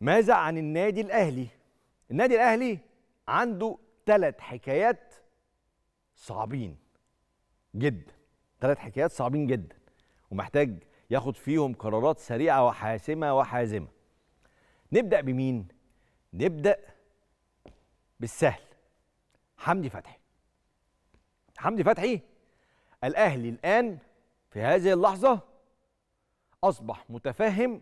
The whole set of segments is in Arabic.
ماذا عن النادي الاهلي النادي الاهلي عنده ثلاث حكايات صعبين جدا ثلاث حكايات صعبين جدا ومحتاج ياخد فيهم قرارات سريعه وحاسمه وحازمه نبدا بمين نبدا بالسهل حمدي فتحي حمدي فتحي الاهلي الان في هذه اللحظه اصبح متفهم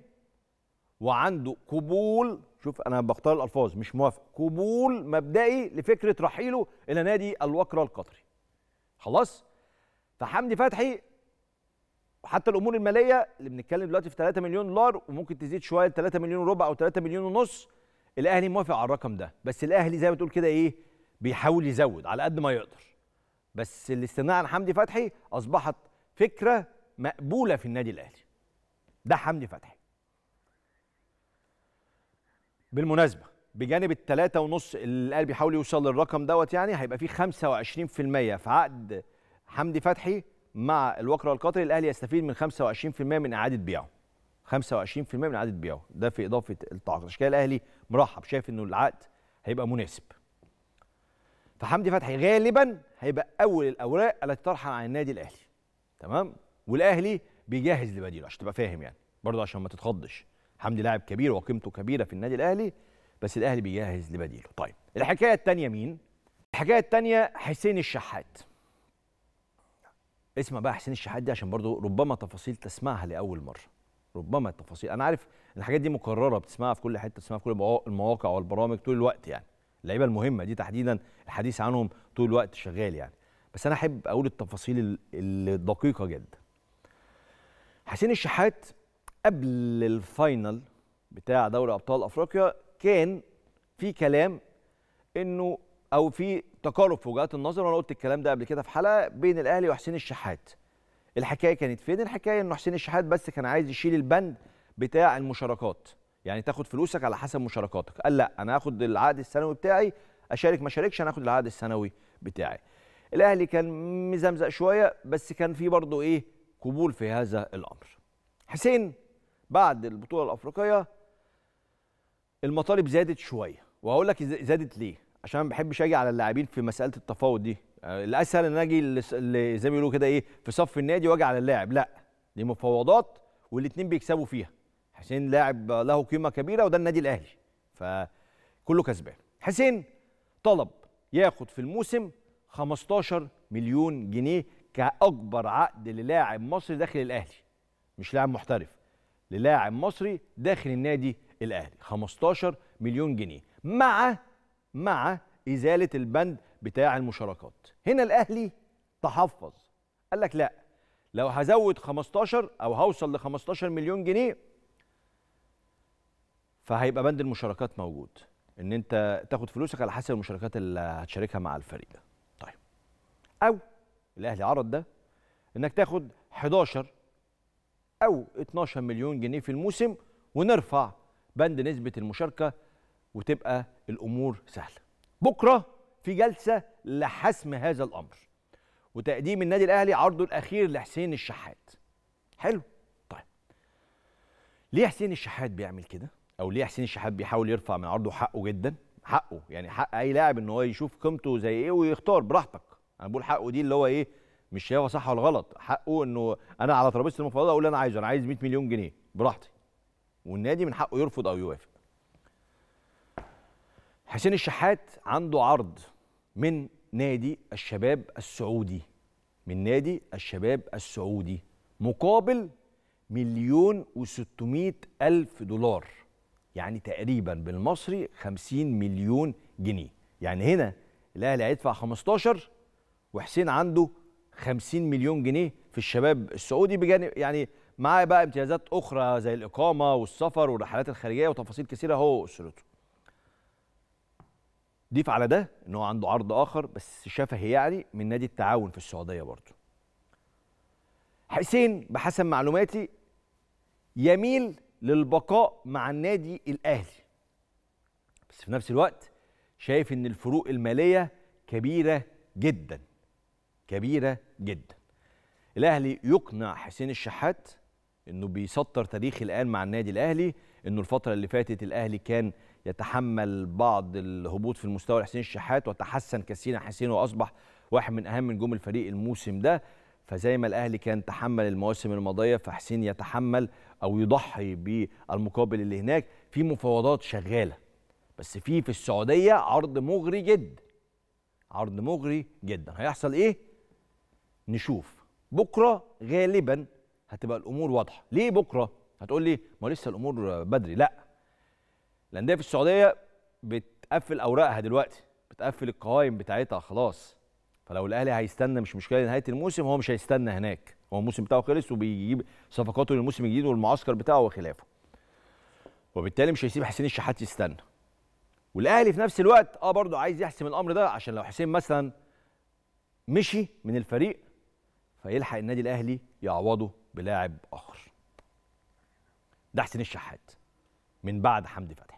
وعنده قبول شوف انا بختار الالفاظ مش موافق قبول مبدئي لفكره رحيله الى نادي الوكره القطري خلاص فحمدي فتحي وحتى الامور الماليه اللي بنتكلم دلوقتي في 3 مليون دولار وممكن تزيد شويه 3 مليون وربع او 3 مليون ونص الاهلي موافق على الرقم ده بس الاهلي زي ما تقول كده ايه بيحاول يزود على قد ما يقدر بس الاستغناء عن حمدي فتحي اصبحت فكره مقبوله في النادي الاهلي ده حمدي فتحي بالمناسبه بجانب الثلاثة ونص اللي الأهلي بيحاول يوصل للرقم دوت يعني هيبقى فيه 25% في عقد حمدي فتحي مع الوكرة القطري الأهلي يستفيد من 25% من إعادة بيعه 25% من إعادة بيعه ده في إضافة التعاقد عشان كده الأهلي مرحب شايف إنه العقد هيبقى مناسب فحمدي فتحي غالبا هيبقى أول الأوراق التي ترحل عن النادي الأهلي تمام والأهلي بيجهز لبديله عشان تبقى فاهم يعني برضه عشان ما تتخضش حمدي لاعب كبير وقيمته كبيره في النادي الاهلي بس الاهلي بيجهز لبديله طيب الحكايه الثانيه مين الحكايه الثانيه حسين الشحات اسمع بقى حسين الشحات دي عشان برضو ربما تفاصيل تسمعها لاول مره ربما التفاصيل انا عارف ان الحاجات دي مكرره بتسمعها في كل حته بتسمعها في كل المواقع والبرامج طول الوقت يعني اللعيبه المهمه دي تحديدا الحديث عنهم طول الوقت شغال يعني بس انا احب اقول التفاصيل الدقيقه جدا حسين الشحات قبل الفاينل بتاع دوري ابطال افريقيا كان في كلام انه او في تقارب في وجهات النظر وانا قلت الكلام ده قبل كده في حلقه بين الاهلي وحسين الشحات الحكايه كانت فين الحكايه انه حسين الشحات بس كان عايز يشيل البند بتاع المشاركات يعني تاخد فلوسك على حسب مشاركاتك قال لا انا هاخد العقد السنوي بتاعي اشارك ما اشاركش انا هاخد العقد السنوي بتاعي الاهلي كان مزمزق شويه بس كان في برضه ايه قبول في هذا الامر حسين بعد البطوله الافريقيه المطالب زادت شويه وهقول لك زادت ليه عشان ما بحبش اجي على اللاعبين في مساله التفاوض دي يعني الاسهل ان اجي زي ما بيقولوا كده ايه في صف النادي واجي على اللاعب لا دي مفاوضات والاثنين بيكسبوا فيها حسين لاعب له قيمه كبيره وده النادي الاهلي فكله كسبان حسين طلب ياخد في الموسم 15 مليون جنيه كاكبر عقد للاعب مصري داخل الاهلي مش لاعب محترف للاعب مصري داخل النادي الاهلي 15 مليون جنيه مع مع ازاله البند بتاع المشاركات هنا الاهلي تحفظ قال لك لا لو هزود 15 او هوصل ل 15 مليون جنيه فهيبقى بند المشاركات موجود ان انت تاخد فلوسك على حسب المشاركات اللي هتشاركها مع الفريق طيب او الاهلي عرض ده انك تاخد 11 أو 12 مليون جنيه في الموسم ونرفع بند نسبة المشاركة وتبقى الأمور سهلة بكرة في جلسة لحسم هذا الأمر وتقديم النادي الأهلي عرضه الأخير لحسين الشحات حلو طيب ليه حسين الشحات بيعمل كده أو ليه حسين الشحات بيحاول يرفع من عرضه حقه جدا حقه يعني حق أي لاعب إن هو يشوف قيمته زي إيه ويختار براحتك أنا بقول حقه دي اللي هو إيه مش هو صح ولا غلط حقه انه انا على ترابيزه المفاوضات اقول انا عايزه انا عايز 100 مليون جنيه براحتي والنادي من حقه يرفض او يوافق حسين الشحات عنده عرض من نادي الشباب السعودي من نادي الشباب السعودي مقابل مليون و ألف دولار يعني تقريبا بالمصري 50 مليون جنيه يعني هنا الأهلي هيدفع 15 وحسين عنده 50 مليون جنيه في الشباب السعودي بجانب يعني معاه بقى امتيازات اخرى زي الاقامه والسفر والرحلات الخارجيه وتفاصيل كثيره هو واسرته. ضيف على ده ان هو عنده عرض اخر بس شفهي يعني من نادي التعاون في السعوديه برضه. حسين بحسب معلوماتي يميل للبقاء مع النادي الاهلي. بس في نفس الوقت شايف ان الفروق الماليه كبيره جدا كبيره جدا الاهلي يقنع حسين الشحات انه بيسطر تاريخ الان مع النادي الاهلي انه الفتره اللي فاتت الاهلي كان يتحمل بعض الهبوط في المستوى لحسين الشحات وتحسن كثيرا حسين واصبح واحد من اهم نجوم الفريق الموسم ده فزي ما الاهلي كان تحمل المواسم الماضيه فحسين يتحمل او يضحي بالمقابل اللي هناك في مفاوضات شغاله بس في في السعوديه عرض مغري جدا عرض مغري جدا هيحصل ايه نشوف بكره غالبا هتبقى الامور واضحه ليه بكره هتقول لي ما لسه الامور بدري لا الانديه في السعوديه بتقفل اوراقها دلوقتي بتقفل القوائم بتاعتها خلاص فلو الاهلي هيستنى مش مشكله نهايه الموسم هو مش هيستنى هناك هو الموسم بتاعه خلص وبيجيب صفقاته للموسم الجديد والمعسكر بتاعه وخلافه وبالتالي مش هيسيب حسين الشحات يستنى والاهلي في نفس الوقت اه برضه عايز يحسم الامر ده عشان لو حسين مثلا مشي من الفريق فيلحق النادي الاهلي يعوضه بلاعب اخر ده حسين الشحات من بعد حمدي فتحي